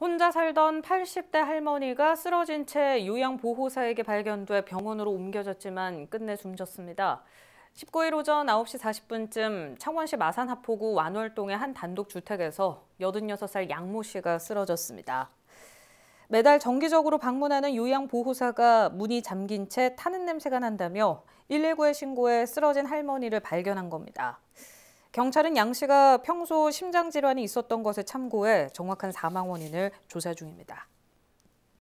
혼자 살던 80대 할머니가 쓰러진 채 요양보호사에게 발견돼 병원으로 옮겨졌지만 끝내 숨졌습니다. 19일 오전 9시 40분쯤 창원시 마산하포구 완월동의 한 단독주택에서 86살 양모 씨가 쓰러졌습니다. 매달 정기적으로 방문하는 요양보호사가 문이 잠긴 채 타는 냄새가 난다며 119에 신고해 쓰러진 할머니를 발견한 겁니다. 경찰은 양 씨가 평소 심장 질환이 있었던 것을 참고해 정확한 사망 원인을 조사 중입니다.